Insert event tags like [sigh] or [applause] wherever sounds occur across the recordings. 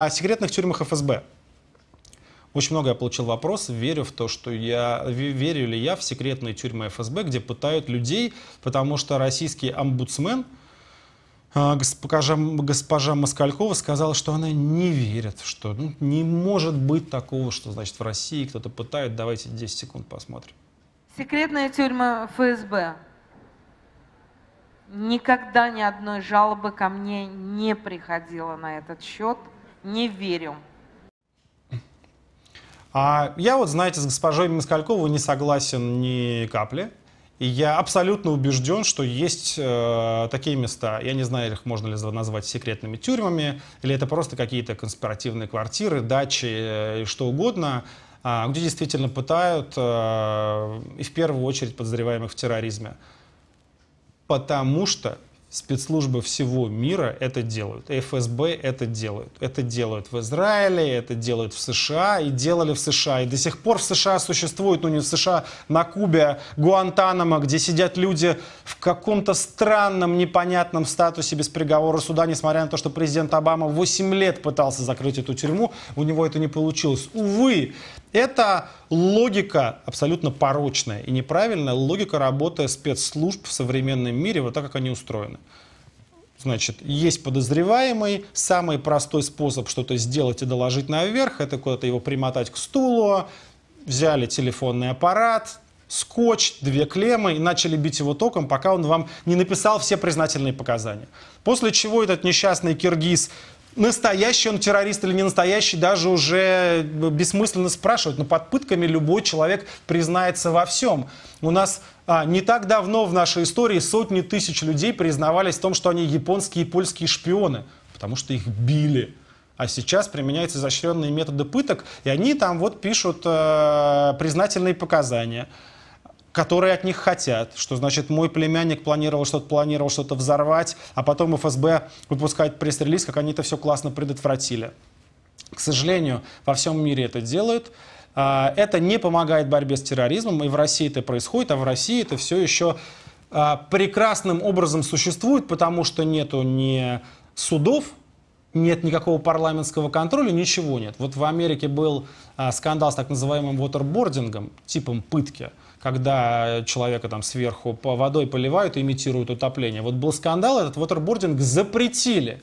О секретных тюрьмах ФСБ. Очень много я получил вопрос, верю в то, что я, верю ли я в секретные тюрьмы ФСБ, где пытают людей, потому что российский омбудсмен, а, госпожа, госпожа Москалькова сказала, что она не верит, что ну, не может быть такого, что значит в России кто-то пытает. Давайте 10 секунд посмотрим. Секретная тюрьма ФСБ. Никогда ни одной жалобы ко мне не приходило на этот счет не верю. А я вот, знаете, с госпожой Москальковой не согласен ни капли. И я абсолютно убежден, что есть э, такие места, я не знаю, их можно ли назвать секретными тюрьмами, или это просто какие-то конспиративные квартиры, дачи э, и что угодно, э, где действительно пытают, э, и в первую очередь подозреваемых в терроризме. Потому что Спецслужбы всего мира это делают. ФСБ это делают. Это делают в Израиле, это делают в США и делали в США. И до сих пор в США существует, ну не в США, на Кубе, Гуантанамо, где сидят люди в каком-то странном, непонятном статусе без приговора суда, несмотря на то, что президент Обама 8 лет пытался закрыть эту тюрьму, у него это не получилось. Увы, это логика абсолютно порочная и неправильная, логика работы спецслужб в современном мире, вот так, как они устроены. Значит, есть подозреваемый, самый простой способ что-то сделать и доложить наверх, это куда-то его примотать к стулу, взяли телефонный аппарат, скотч, две клеммы и начали бить его током, пока он вам не написал все признательные показания. После чего этот несчастный киргиз настоящий он террорист или не настоящий, даже уже э, бессмысленно спрашивать. Но под пытками любой человек признается во всем. У нас а, не так давно в нашей истории сотни тысяч людей признавались в том, что они японские и польские шпионы, потому что их били. А сейчас применяются изощренные методы пыток, и они там вот пишут э, признательные показания которые от них хотят, что значит мой племянник планировал что-то, планировал что-то взорвать, а потом ФСБ выпускает пресс-релиз, как они это все классно предотвратили. К сожалению, во всем мире это делают. А, это не помогает борьбе с терроризмом, и в России это происходит, а в России это все еще а, прекрасным образом существует, потому что нету ни судов, нет никакого парламентского контроля, ничего нет. Вот в Америке был а, скандал с так называемым waterboardingом, типом пытки, когда человека там сверху по водой поливают и имитируют утопление. Вот был скандал, этот waterboarding запретили.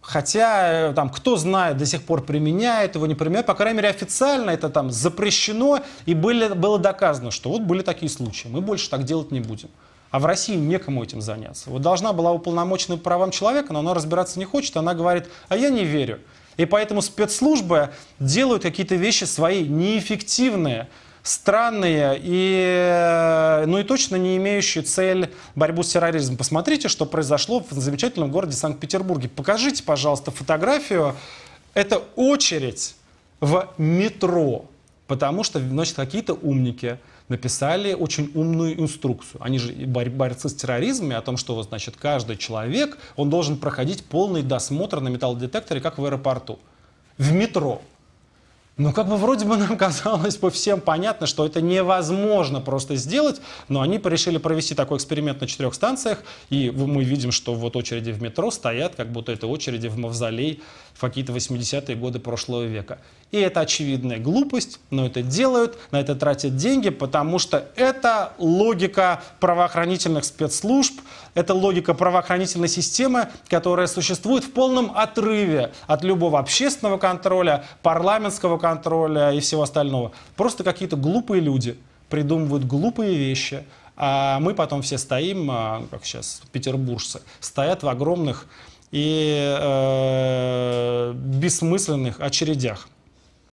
Хотя, э, там, кто знает, до сих пор применяет его, не применяет. По крайней мере, официально это там запрещено, и были, было доказано, что вот были такие случаи, мы больше так делать не будем. А в России некому этим заняться. Вот должна была уполномоченная по правам человека, но она разбираться не хочет. Она говорит, а я не верю. И поэтому спецслужбы делают какие-то вещи свои неэффективные, странные и, э, ну и точно не имеющие цель борьбу с терроризмом. Посмотрите, что произошло в замечательном городе Санкт-Петербурге. Покажите, пожалуйста, фотографию. Это очередь в метро. Потому что, значит, какие-то умники написали очень умную инструкцию. Они же борь борцы с терроризмом, о том, что, значит, каждый человек, он должен проходить полный досмотр на металлодетекторе, как в аэропорту. В метро. Ну, как бы вроде бы нам [laughs] казалось бы всем понятно, что это невозможно просто сделать, но они решили провести такой эксперимент на четырех станциях, и мы видим, что вот очереди в метро стоят, как будто это очереди в мавзолей в какие-то 80-е годы прошлого века. И это очевидная глупость, но это делают, на это тратят деньги, потому что это логика правоохранительных спецслужб, это логика правоохранительной системы, которая существует в полном отрыве от любого общественного контроля, парламентского контроля и всего остального. Просто какие-то глупые люди придумывают глупые вещи, а мы потом все стоим, а, ну, как сейчас петербуржцы, стоят в огромных и э, бессмысленных очередях.